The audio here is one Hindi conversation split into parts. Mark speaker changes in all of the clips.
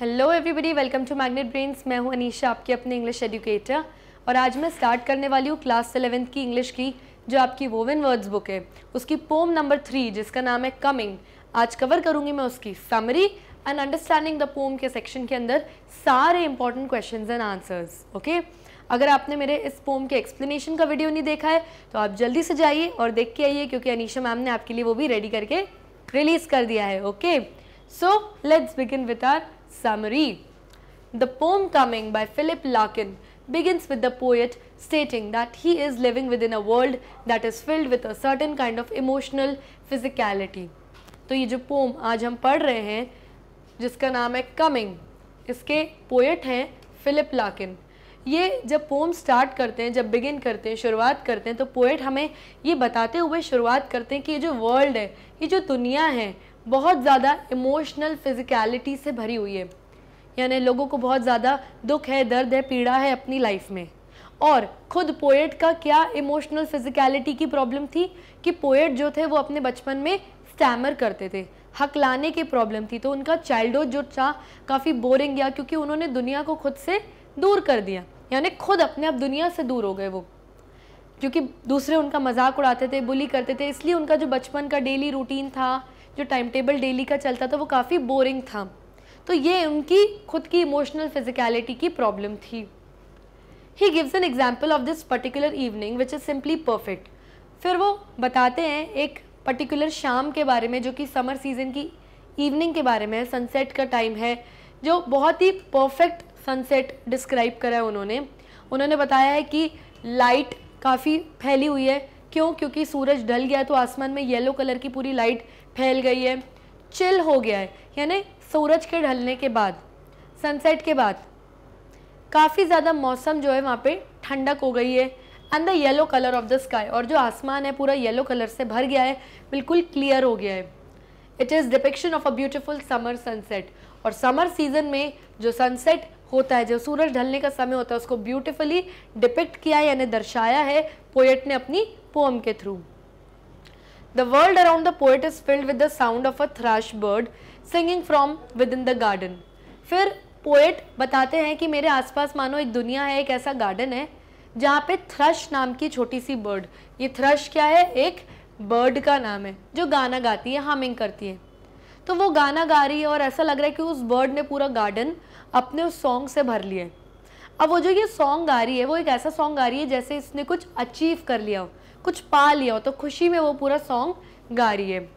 Speaker 1: Hello everybody welcome to Magnet Brains मैं हूं अनीशा आपके अपने इंग्लिश एजुकेटर और आज मैं स्टार्ट करने वाली हूँ क्लास एलेवेंथ की इंग्लिश की जो आपकी वोवन वर्ड्स बुक है उसकी पोम नंबर थ्री जिसका नाम है कमिंग आज कवर करूंगी मैं उसकी summary and understanding the poem के सेक्शन के अंदर सारे important question and answers okay अगर आपने मेरे इस पोम के एक्सप्लेनेशन का वीडियो नहीं देखा है तो आप जल्दी से जाइए और देख के आइए क्योंकि अनिशा मैम ने आपके लिए वो भी रेडी करके रिलीज़ कर दिया है okay so let's begin with our summary. The poem Coming by Philip Larkin begins with the poet stating that he is living within a world that is filled with a certain kind of emotional physicality. तो ये जो पोम आज हम पढ़ रहे हैं जिसका नाम है कमिंग इसके पोएट हैं फिलिप लाकिन ये जब पोम स्टार्ट करते हैं जब बिगिन करते हैं शुरुआत करते हैं तो पोएट हमें ये बताते हुए शुरुआत करते हैं कि ये जो वर्ल्ड है ये जो दुनिया है बहुत ज़्यादा इमोशनल फिजिकलिटी से भरी हुई है यानी लोगों को बहुत ज़्यादा दुख है दर्द है पीड़ा है अपनी लाइफ में और खुद पोएट का क्या इमोशनल फिजिकलिटी की प्रॉब्लम थी कि पोएट जो थे वो अपने बचपन में स्टैमर करते थे हक लाने की प्रॉब्लम थी तो उनका चाइल्डहुड जो था काफ़ी बोरिंग गया क्योंकि उन्होंने दुनिया को खुद से दूर कर दिया यानी खुद अपने आप दुनिया से दूर हो गए वो क्योंकि दूसरे उनका मजाक उड़ाते थे बुली करते थे इसलिए उनका जो बचपन का डेली रूटीन था जो टाइम टेबल डेली का चलता था वो काफ़ी बोरिंग था तो ये उनकी खुद की इमोशनल फिजिकलिटी की प्रॉब्लम थी ही gives an example of this particular evening which is simply perfect फिर वो बताते हैं एक पर्टिकुलर शाम के बारे में जो कि समर सीज़न की इवनिंग के बारे में सनसेट का टाइम है जो बहुत ही परफेक्ट सनसेट डिस्क्राइब करा है उन्होंने उन्होंने बताया है कि लाइट काफ़ी फैली हुई है क्यों क्योंकि सूरज ढल गया तो आसमान में येलो कलर की पूरी लाइट फैल गई है चिल हो गया है यानी सूरज के ढलने के बाद सनसेट के बाद काफ़ी ज़्यादा मौसम जो है वहाँ पे ठंडक हो गई है and the yellow colour of the sky और जो आसमान है पूरा येलो कलर से भर गया है बिल्कुल क्लियर हो गया है it is depiction of a beautiful summer sunset और समर सीजन में जो सनसेट होता है जो सूरज ढलने का समय होता है उसको ब्यूटिफुली डिपिक्ट किया है यानी दर्शाया है पोएट ने अपनी पोम के through The world around the poet is filled with the sound of a thrush bird singing from within the garden. फिर पोएट बताते हैं कि मेरे आसपास मानो एक दुनिया है एक ऐसा गार्डन है जहाँ पे थ्रश नाम की छोटी सी बर्ड ये थ्रश क्या है एक बर्ड का नाम है जो गाना गाती है हामिंग करती है तो वो गाना गा रही है और ऐसा लग रहा है कि उस बर्ड ने पूरा गार्डन अपने उस सॉन्ग से भर लिया है अब वो जो ये सॉन्ग गा रही है वो एक ऐसा सॉन्ग गा रही है जैसे इसने कुछ अचीव कर लिया हो कुछ पा लिया हो तो खुशी में वो पूरा सॉन्ग गा रही है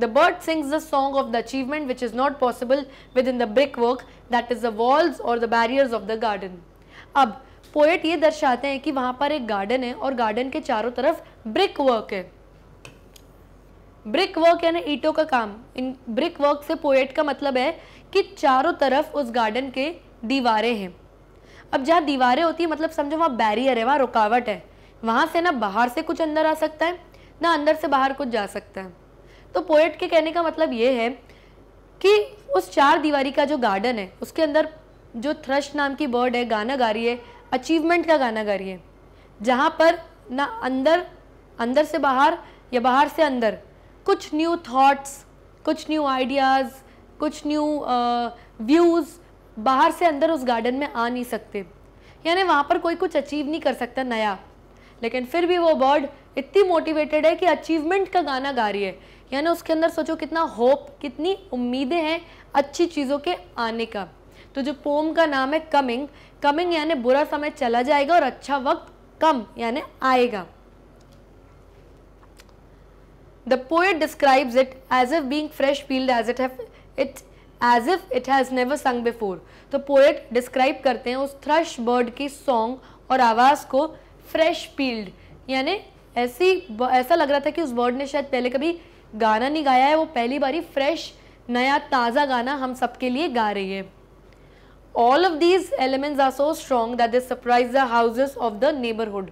Speaker 1: sings the song of the achievement which is not possible with in the brick work that is the walls और the barriers of the garden अब पोएट ये दर्शाते हैं कि वहां पर एक गार्डन है और गार्डन के चारों तरफ ब्रिक वर्क है ब्रिक वर्क यानी ईटों का काम इन ब्रिक वर्क से पोएट का मतलब है कि चारों तरफ उस गार्डन के दीवारें हैं अब जहाँ दीवारें होती है मतलब समझो वहाँ बैरियर है वहाँ रुकावट है वहाँ से ना बाहर से कुछ अंदर आ सकता है ना अंदर से बाहर कुछ जा सकता है तो पोएट के कहने का मतलब ये है कि उस चार दीवारी का जो गार्डन है उसके अंदर जो थ्रश नाम की बर्ड है गाना गा रही है अचीवमेंट का गाना गा रही है जहाँ पर ना अंदर अंदर से बाहर या बाहर से अंदर कुछ न्यू थॉट्स कुछ न्यू आइडियाज़ कुछ न्यू व्यूज़ बाहर से अंदर उस गार्डन में आ नहीं सकते यानी वहाँ पर कोई कुछ अचीव नहीं कर सकता नया लेकिन फिर भी वो बर्ड इतनी मोटिवेटेड है कि अचीवमेंट का गाना गा रही है यानी उसके अंदर सोचो कितना होप कितनी उम्मीदें हैं अच्छी चीज़ों के आने का तो जो पोम का नाम है कमिंग कमिंग यानी बुरा समय चला जाएगा और अच्छा वक्त कम यानी आएगा the poet describes it as if being fresh field as it it as if it has never sung before तो पोएट डिस्क्राइब करते हैं उस थ्रश बर्ड की सॉन्ग और आवाज़ को फ्रेश पील्ड यानी ऐसी ऐसा लग रहा था कि उस वर्ड ने शायद पहले कभी गाना नहीं गाया है वो पहली बारी फ्रेश नया ताज़ा गाना हम सबके लिए गा रही है all of these elements are so strong that they surprise the houses of the neighbourhood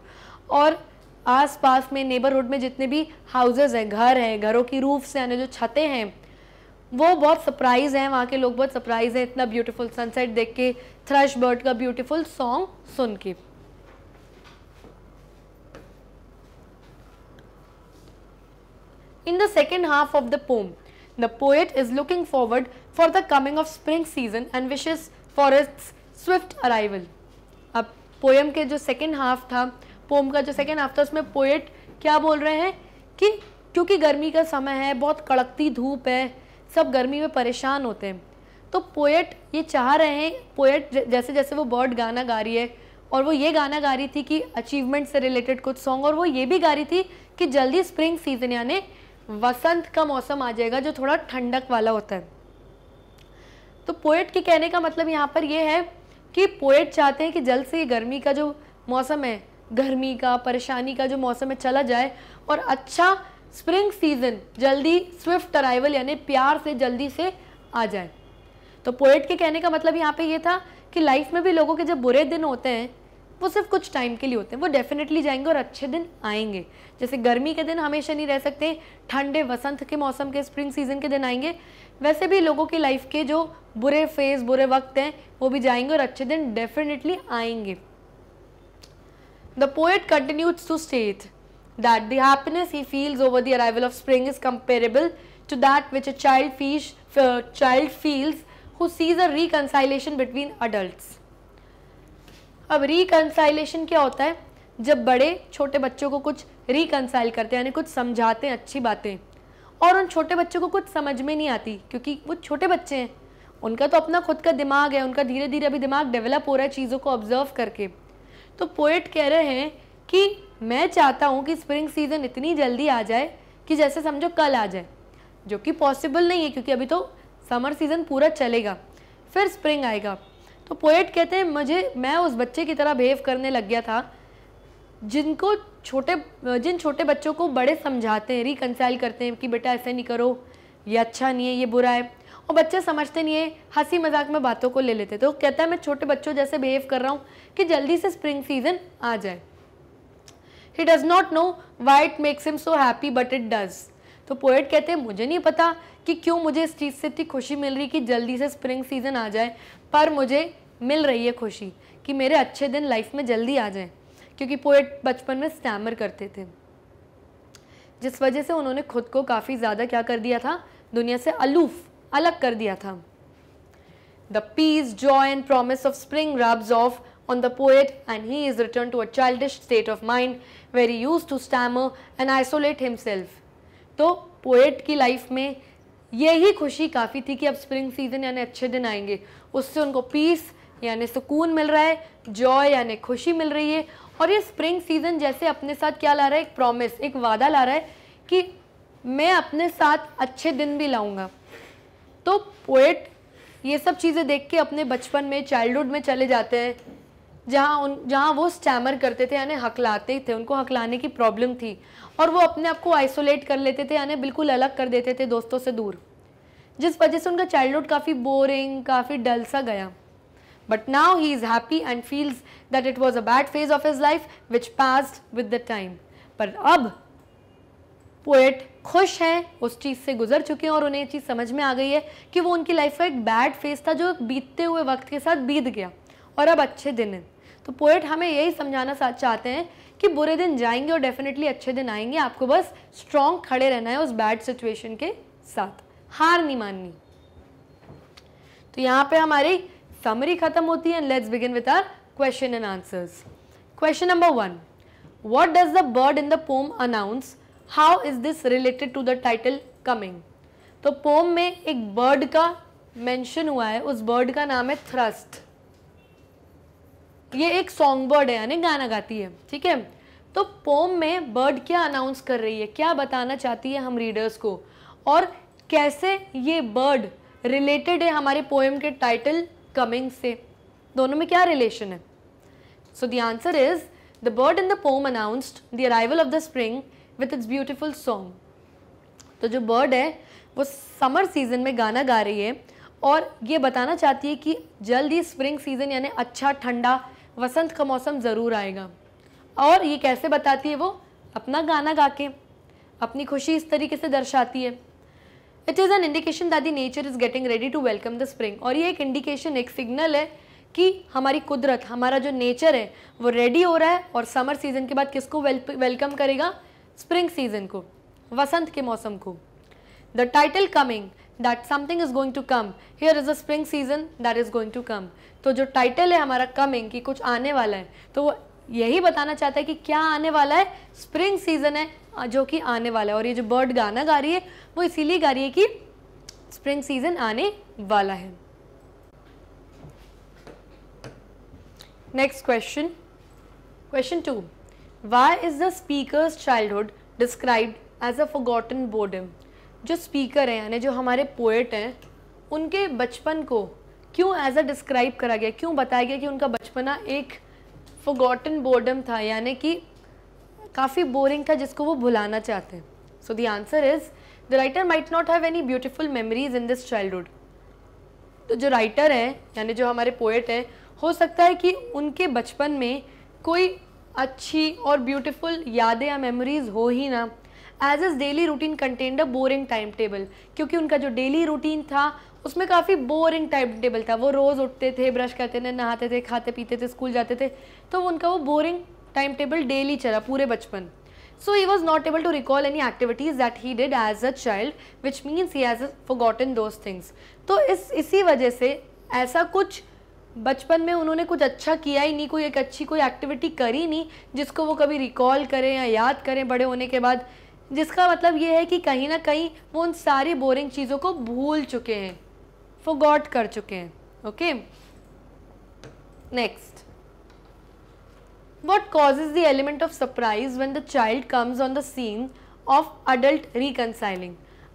Speaker 1: और आसपास में नेबरहुड में जितने भी हाउसेज हैं घर हैं घरों की रूफ से यानी जो छतें हैं वो बहुत सरप्राइज हैं वहाँ के लोग बहुत सरप्राइज हैं इतना ब्यूटीफुल सनसेट देख के थ्रश बर्ड का ब्यूटीफुल सॉन्ग सुन के In the second half of the poem, the poet is looking forward for the coming of spring season and wishes for its swift arrival. अब पोएम के जो सेकेंड हाफ था पोम का जो सेकेंड हाफ था उसमें पोएट क्या बोल रहे हैं कि क्योंकि गर्मी का समय है बहुत कड़कती धूप है सब गर्मी में परेशान होते हैं तो पोएट ये चाह रहे हैं पोएट जैसे जैसे वो बर्ड गाना गा रही है और वो ये गाना गा रही थी कि अचीवमेंट से रिलेटेड कुछ सॉन्ग और वो ये भी गा रही थी कि जल्दी स्प्रिंग सीजन यानी वसंत का मौसम आ जाएगा जो थोड़ा ठंडक वाला होता है तो पोएट के कहने का मतलब यहाँ पर यह है कि पोएट चाहते हैं कि जल्द से गर्मी का जो मौसम है गर्मी का परेशानी का जो मौसम है चला जाए और अच्छा स्प्रिंग सीजन जल्दी स्विफ्ट अराइवल यानी प्यार से जल्दी से आ जाए तो पोएट के कहने का मतलब यहाँ पे ये यह था कि लाइफ में भी लोगों के जब बुरे दिन होते हैं वो सिर्फ कुछ टाइम के लिए होते हैं वो डेफिनेटली जाएंगे और अच्छे दिन आएंगे जैसे गर्मी के दिन हमेशा नहीं रह सकते ठंडे वसंत के मौसम के स्प्रिंग सीजन के दिन आएंगे वैसे भी लोगों की लाइफ के जो बुरे फेज बुरे वक्त हैं वो भी जाएंगे और अच्छे दिन डेफिनेटली आएंगे the poet continues to state that the happiness he feels over the arrival of spring is comparable to that which a child, fees, uh, child feels who sees a reconciliation अब रिकनसाइलेशन क्या होता है जब बड़े छोटे बच्चों को कुछ रिकनसाइल करते हैं यानी कुछ समझाते हैं अच्छी बातें और उन छोटे बच्चों को कुछ समझ में नहीं आती क्योंकि वो छोटे बच्चे हैं उनका तो अपना खुद का दिमाग है उनका धीरे धीरे अभी दिमाग डेवलप हो रहा है चीज़ों को ऑब्जर्व करके तो पोएट कह रहे हैं कि मैं चाहता हूँ कि स्प्रिंग सीज़न इतनी जल्दी आ जाए कि जैसे समझो कल आ जाए जो कि पॉसिबल नहीं है क्योंकि अभी तो समर सीज़न पूरा चलेगा फिर स्प्रिंग आएगा तो पोएट कहते हैं मुझे मैं उस बच्चे की तरह बिहेव करने लग गया था जिनको छोटे जिन छोटे बच्चों को बड़े समझाते हैं रिकनसाइल करते हैं कि बेटा ऐसे नहीं करो ये अच्छा नहीं है ये बुरा है और बच्चे समझते नहीं है हंसी मजाक में बातों को ले लेते तो कहता है मैं छोटे बच्चों जैसे बिहेव कर रहा हूँ कि जल्दी से स्प्रिंग सीजन आ जाए he does not know why it makes him so happy but it does तो पोएट कहते हैं मुझे नहीं पता कि क्यों मुझे इस चीज़ से इतनी खुशी मिल रही कि जल्दी से स्प्रिंग सीजन आ जाए पर मुझे मिल रही है खुशी कि मेरे अच्छे दिन लाइफ में जल्दी आ जाएं क्योंकि पोएट बचपन में स्टैमर करते थे जिस वजह से उन्होंने खुद को काफ़ी ज़्यादा क्या कर दिया था दुनिया से अलूफ अलग कर दिया था the peace joy and promise of spring rubs off on the poet and he is return to a childish state of mind where he used to stammer and isolate तो पोएट की लाइफ में यही खुशी काफ़ी थी कि अब स्प्रिंग सीजन यानी अच्छे दिन आएंगे उससे उनको पीस यानी सुकून मिल रहा है जॉय यानी खुशी मिल रही है और ये स्प्रिंग सीजन जैसे अपने साथ क्या ला रहा है एक प्रॉमिस एक वादा ला रहा है कि मैं अपने साथ अच्छे दिन भी लाऊंगा तो पोएट ये सब चीज़ें देख के अपने बचपन में चाइल्डहुड में चले जाते हैं जहाँ उन जहाँ वो स्टैमर करते थे यानी हकलाते थे उनको हकलाने की प्रॉब्लम थी और वो अपने आप को आइसोलेट कर लेते थे यानी बिल्कुल अलग कर देते थे दोस्तों से दूर जिस वजह से उनका चाइल्डहुड काफ़ी बोरिंग काफ़ी डल सा गया But now he is happy and feels that it was a bad phase of his life which passed with the time. पर अब पोएट खुश है उस चीज़ से गुजर चुके हैं और उन्हें चीज़ समझ में आ गई है कि वो उनकी लाइफ का एक बैड फेज था जो बीतते हुए वक्त के साथ बीत गया और अब अच्छे दिन हैं तो पोएट हमें यही समझाना चाहते हैं कि बुरे दिन जाएंगे और डेफिनेटली अच्छे दिन आएंगे आपको बस स्ट्रांग खड़े रहना है उस बैड सिचुएशन के साथ हार नहीं माननी तो यहाँ पे हमारी समरी खत्म होती है let's begin with our question and answers question number one what does the bird in the poem announce how is this related to the title coming तो पोम में एक बर्ड का मेंशन हुआ है उस बर्ड का नाम है थ्रस्ट ये एक सॉन्ग बर्ड है यानी गाना गाती है ठीक है तो पोम में बर्ड क्या अनाउंस कर रही है क्या बताना चाहती है हम रीडर्स को और कैसे ये बर्ड रिलेटेड है हमारे पोएम के टाइटल कमिंग से दोनों में क्या रिलेशन है so the answer is the bird in the poem announced the arrival of the spring with its beautiful song तो जो बर्ड है वो समर सीजन में गाना गा रही है और ये बताना चाहती है कि जल्द ही स्प्रिंग सीज़न यानी अच्छा ठंडा वसंत का मौसम ज़रूर आएगा और ये कैसे बताती है वो अपना गाना गा के अपनी खुशी इस तरीके से दर्शाती है it is an indication that the nature is getting ready to welcome the spring और ये एक इंडिकेशन एक सिग्नल है कि हमारी कुदरत हमारा जो नेचर है वो रेडी हो रहा है और समर सीज़न के बाद किसको वेलकम करेगा स्प्रिंग सीजन को वसंत के मौसम को the title coming that something is going to come here is a spring season that is going to come तो जो टाइटल है हमारा कमिंग कि कुछ आने वाला है तो वो यही बताना चाहता है कि क्या आने वाला है स्प्रिंग सीजन है जो कि आने वाला है और ये जो बर्ड गाना गा रही है वो इसीलिए गा रही है कि स्प्रिंग सीजन आने वाला है next question question two why is the speaker's childhood described as a forgotten boredom जो स्पीकर हैं यानी जो हमारे पोएट हैं उनके बचपन को क्यों एज अ डिस्क्राइब करा गया क्यों बताया गया कि उनका बचपना एक फोगॉटन बोर्डम था यानी कि काफ़ी बोरिंग था जिसको वो भुलाना चाहते हैं so the answer is the writer might not have any beautiful memories in this childhood तो जो राइटर हैं यानी जो हमारे पोएट हैं हो सकता है कि उनके बचपन में कोई अच्छी और ब्यूटीफुल यादें या मेमोरीज हो ही ना as as daily routine contained a boring time table क्योंकि उनका जो डेली रूटीन था उसमें काफ़ी बोरिंग टाइम टेबल था वो रोज़ उठते थे ब्रश करते थे नहाते थे खाते पीते थे स्कूल जाते थे तो उनका वो बोरिंग टाइम टेबल डेली चला पूरे बचपन So he was not able to recall any activities that he did as a child, which means he has forgotten those things तो इस इसी वजह से ऐसा कुछ बचपन में उन्होंने कुछ अच्छा किया ही नहीं कोई एक अच्छी कोई एक्टिविटी करी नहीं जिसको वो कभी रिकॉल करें या याद करें बड़े होने के बाद जिसका मतलब ये है कि कहीं ना कहीं वो उन सारी बोरिंग चीज़ों को भूल चुके हैं फोगॉट कर चुके हैं okay next cause is the element of surprise when the child comes on the scene of adult reconciling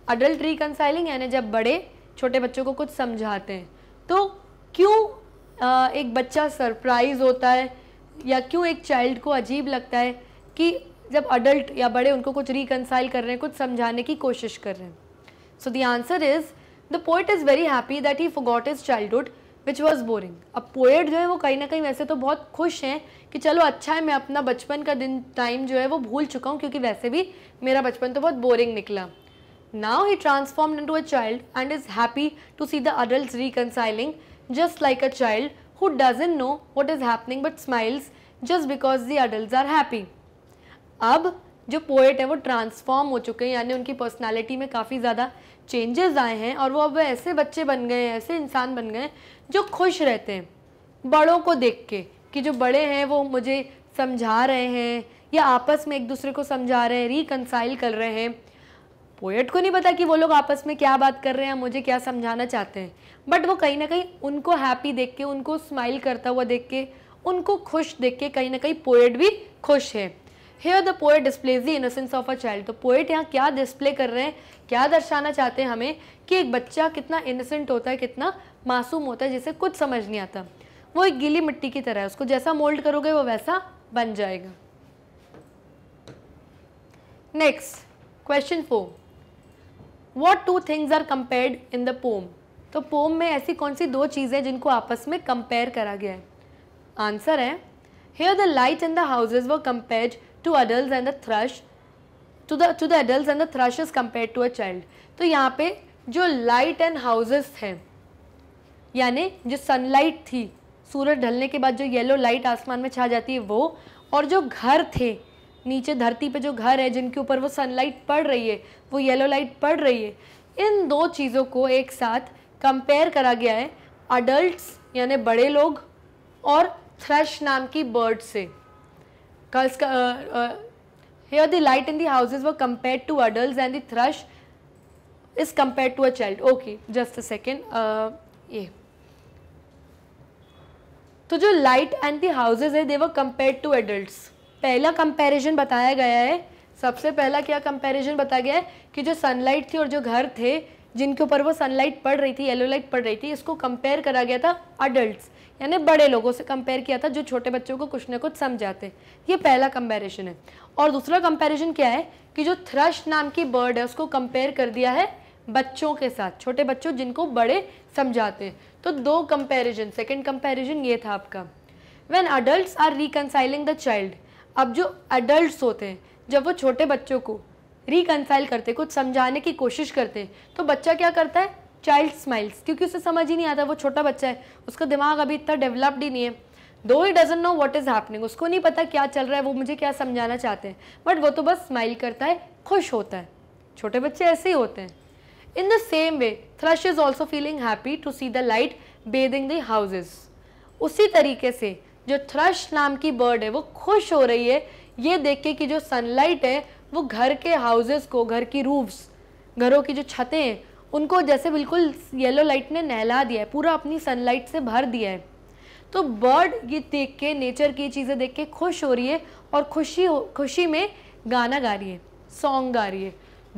Speaker 1: adult reconciling यानी जब बड़े छोटे बच्चों को कुछ समझाते हैं तो क्यों एक बच्चा सरप्राइज होता है या क्यों एक चाइल्ड को अजीब लगता है कि जब अडल्ट या बड़े उनको कुछ रिकनसाइल कर रहे हैं कुछ समझाने की कोशिश कर रहे हैं so the answer is the poet is very happy that he forgot his childhood which was boring अब पोएट जो है वो कहीं ना कहीं वैसे तो बहुत खुश हैं कि चलो अच्छा है मैं अपना बचपन का दिन टाइम जो है वो भूल चुका हूँ क्योंकि वैसे भी मेरा बचपन तो बहुत बोरिंग निकला now he transform into a child and is happy to see the adult reconciling just like a child who in know what is happening but smiles just because the adult are happy अब जो पोएट है वो ट्रांसफॉर्म हो चुके हैं यानी उनकी पर्सनालिटी में काफ़ी ज़्यादा चेंजेस आए हैं और वो अब ऐसे बच्चे बन गए हैं ऐसे इंसान बन गए हैं जो खुश रहते हैं बड़ों को देख के कि जो बड़े हैं वो मुझे समझा रहे हैं या आपस में एक दूसरे को समझा रहे हैं रिकनसाइल कर रहे हैं पोएट को नहीं पता कि वो लोग आपस में क्या बात कर रहे हैं मुझे क्या समझाना चाहते हैं बट वो कहीं ना कहीं उनको हैप्पी देख के उनको स्माइल करता हुआ देख के उनको खुश देख के कहीं ना कहीं पोएट भी खुश है here the poet displays the innocence of a child तो पोएट यहाँ क्या डिस्प्ले कर रहे हैं क्या दर्शाना चाहते हैं हमें कि एक बच्चा कितना इनोसेंट होता है कितना मासूम होता है जिसे कुछ समझ नहीं आता वो एक गीली मिट्टी की तरह है उसको जैसा मोल्ड करोगे वो वैसा बन जाएगा next question four what two things are compared in the poem तो पोम में ऐसी कौन सी दो चीज़ें जिनको आपस में कंपेयर करा गया है आंसर है here the light in the houses were compared to adults and the thrush to the to the adults and the thrush is compared to a child तो यहाँ पे जो light and houses हैं यानी जो sunlight थी सूरज ढलने के बाद जो येलो लाइट आसमान में छा जाती है वो और जो घर थे नीचे धरती पे जो घर है जिनके ऊपर वो सनलाइट पड़ रही है वो येलो लाइट पड़ रही है इन दो चीज़ों को एक साथ कंपेयर करा गया है अडल्ट यानी बड़े लोग और थ्रश नाम की बर्ड से Uh, uh, here the light in the houses were compared to adults and the thrush is compared to a child okay just a second uh, ये तो जो लाइट एंड दी हाउसेज है they were compare to adults पहला कंपैरिजन बताया गया है सबसे पहला क्या कंपैरिजन बताया गया है कि जो सनलाइट थी और जो घर थे जिनके ऊपर वो सनलाइट पड़ रही थी येलो लाइट पड़ रही थी इसको कंपेयर करा गया था अडल्ट्स यानी बड़े लोगों से कंपेयर किया था जो छोटे बच्चों को कुछ ना कुछ समझाते ये पहला कंपेरिजन है और दूसरा कंपेरिजन क्या है कि जो थ्रश नाम की बर्ड है उसको कंपेयर कर दिया है बच्चों के साथ छोटे बच्चों जिनको बड़े समझाते हैं तो दो कंपेरिजन सेकेंड कंपेरिजन ये था आपका when adult are reconciling the child अब जो अडल्ट होते हैं जब वो छोटे बच्चों को रिकनसाइल करते कुछ समझाने की कोशिश करते तो बच्चा क्या करता है चाइल्ड स्माइल्स क्योंकि उसे समझ ही नहीं आता वो छोटा बच्चा है उसका दिमाग अभी इतना डेवलप्ड ही नहीं है though he doesn't know what is happening उसको नहीं पता क्या चल रहा है वो मुझे क्या समझाना चाहते हैं बट वो तो बस स्माइल करता है खुश होता है छोटे बच्चे ऐसे ही होते हैं in the same way thrush is also feeling happy to see the light bathing the houses उसी तरीके से जो थ्रश नाम की बर्ड है वो खुश हो रही है ये देख के कि जो सनलाइट है वो घर के हाउसेस को घर की रूफ्स घरों की जो छतें हैं उनको जैसे बिल्कुल येलो लाइट ने नहला दिया है पूरा अपनी सनलाइट से भर दिया है तो बर्ड ये देख के नेचर की चीज़ें देख के खुश हो रही है और खुशी हो खुशी में गाना गा रही है सॉन्ग गा रही है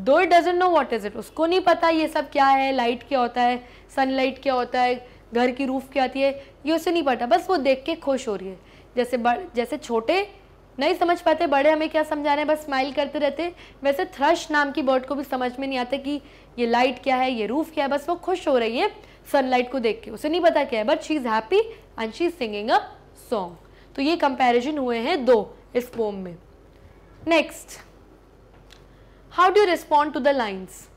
Speaker 1: though it know what is it उसको नहीं पता ये सब क्या है लाइट क्या होता है सनलाइट क्या होता है घर की रूफ क्या आती है ये उसे नहीं पता बस वो देख के खुश हो रही है जैसे जैसे छोटे नहीं समझ पाते बड़े हमें क्या समझा रहे हैं बस स्माइल करते रहते वैसे थ्रश नाम की बर्ड को भी समझ में नहीं आता कि ये लाइट क्या है ये रूफ क्या है बस वो खुश हो रही है सनलाइट को देख के उसे नहीं पता क्या है but she is happy and she is singing a song तो ये कंपेरिजन हुए हैं दो इस पोम में next how do respond to the lines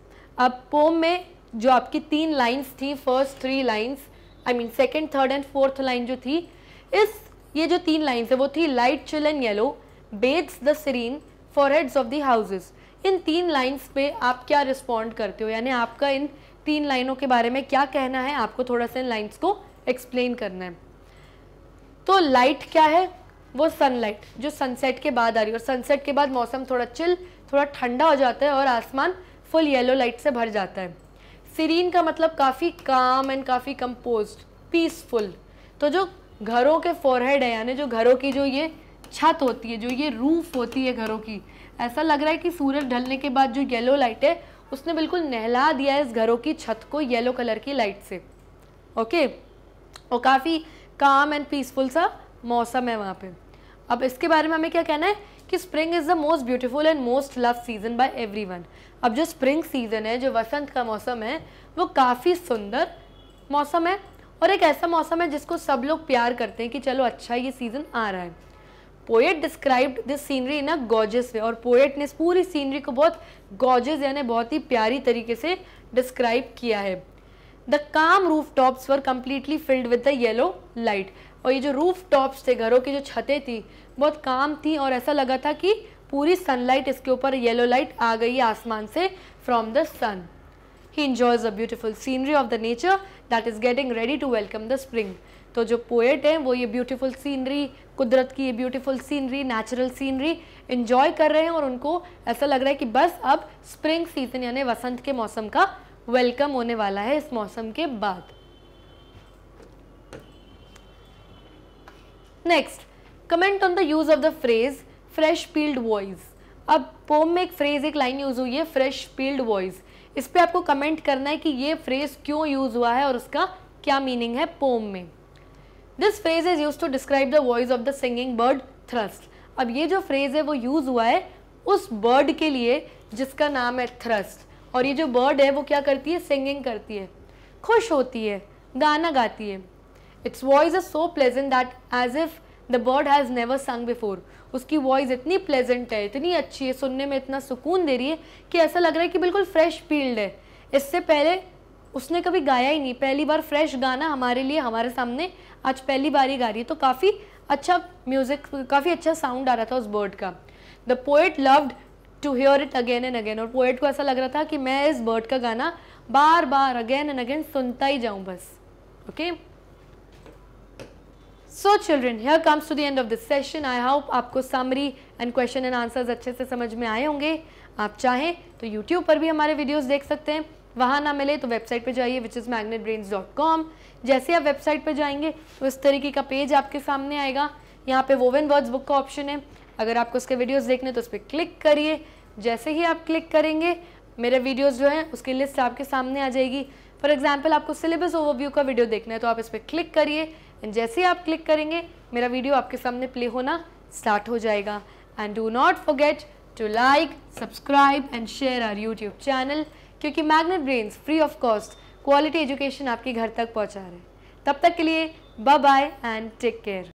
Speaker 1: अब पोम में जो आपकी तीन लाइन्स थी first three lines I mean second third and fourth line जो थी इस ये जो तीन लाइन्स है वो थी light chill and yellow bathes the serene foreheads of the houses इन तीन लाइन्स पे आप क्या रिस्पॉन्ड करते हो यानी आपका इन तीन लाइनों के बारे में क्या कहना है आपको थोड़ा सा इन लाइन्स को एक्सप्लेन करना है तो लाइट क्या है वो सनलाइट जो सनसेट के बाद आ रही है और सनसेट के बाद मौसम थोड़ा चिल थोड़ा ठंडा हो जाता है और आसमान फुल येलो लाइट से भर जाता है सीरीन का मतलब काफ़ी काम एंड काफ़ी कंपोज पीसफुल तो जो घरों के फोरहेड है यानी जो घरों की जो ये छत होती है जो ये रूफ होती है घरों की ऐसा लग रहा है कि सूरज ढलने के बाद जो येलो लाइट है उसने बिल्कुल नहला दिया है इस घरों की छत को येलो कलर की लाइट से ओके और काफ़ी काम एंड पीसफुल सा मौसम है वहाँ पे अब इसके बारे में हमें क्या कहना है कि spring is the most beautiful and most love season by everyone अब जो स्प्रिंग सीजन है जो वसंत का मौसम है वो काफ़ी सुंदर मौसम है और एक ऐसा मौसम है जिसको सब लोग प्यार करते हैं कि चलो अच्छा ये सीज़न आ रहा है poet described this scenery in a gorgeous way और पोएट ने इस पूरी सीनरी को बहुत गॉर्जियस यानी बहुत ही प्यारी तरीके से डिस्क्राइब किया है the calm roof tops were completely filled with the yellow light और ये जो रूफ टॉप्स थे घरों की जो छतें थी बहुत काम थी और ऐसा लगा था कि पूरी सनलाइट इसके ऊपर येलो लाइट आ गई है आसमान से from the sun he enjoys a beautiful scenery of the nature that is getting ready to welcome the spring तो जो पोएट हैं वो ये ब्यूटीफुल सीनरी कुदरत की ये beautiful scenery natural scenery enjoy कर रहे हैं और उनको ऐसा लग रहा है कि बस अब स्प्रिंग सीजन यानी वसंत के मौसम का वेलकम होने वाला है इस मौसम के बाद next comment on the use of the phrase fresh field voice अब पोम में एक फ्रेज एक लाइन यूज हुई है फ्रेश फील्ड वॉइस इस पर आपको कमेंट करना है कि ये फ्रेज क्यों यूज़ हुआ है और उसका क्या मीनिंग है पोम में this phrase is use to describe the voice of the singing bird thrust अब ये जो फ्रेज है वो यूज़ हुआ है उस बर्ड के लिए जिसका नाम है थ्रस्ट और ये जो बर्ड है वो क्या करती है सिंगिंग करती है खुश होती है गाना गाती है its voice is so pleasant that as if the bird has never sung before उसकी वॉइस इतनी प्लेजेंट है इतनी अच्छी है सुनने में इतना सुकून दे रही है कि ऐसा लग रहा है कि बिल्कुल फ्रेश फील्ड है इससे पहले उसने कभी गाया ही नहीं पहली बार फ्रेश गाना हमारे लिए हमारे सामने आज पहली बार ही गा रही है तो काफ़ी अच्छा म्यूज़िक काफ़ी अच्छा साउंड आ रहा था उस बर्ड का the poet loved to hear it again and again और पोएट को ऐसा लग रहा था कि मैं इस बर्ड का गाना बार बार अगेन एंड अगेन सुनता ही जाऊँ बस okay okay? So children here comes to the end of this session I hope आपको summary and question and answers अच्छे से समझ में आए होंगे आप चाहें तो यूट्यूब पर भी हमारे वीडियोज़ देख सकते हैं वहाँ ना मिले तो वेबसाइट पर जाइए which is Magnet Brains dot com जैसे आप वेबसाइट पर जाएंगे तो इस तरीके का पेज आपके सामने आएगा यहाँ पे वोवन वर्ड्स बुक का ऑप्शन है अगर आपको उसके वीडियोस देखने हैं तो उस पर क्लिक करिए जैसे ही आप क्लिक करेंगे मेरे वीडियोस जो हैं उसकी लिस्ट आपके सामने आ जाएगी फॉर एग्जाम्पल आपको सिलेबस ओवरव्यू का वीडियो देखना है तो आप इस पर क्लिक करिए एंड जैसे ही आप क्लिक करेंगे मेरा वीडियो आपके सामने प्ले होना स्टार्ट हो जाएगा and do not forget to like subscribe and share our YouTube channel क्योंकि Magnet Brains free of cost quality education आपके घर तक पहुँचा रहे हैं तब तक के लिए bye bye and take care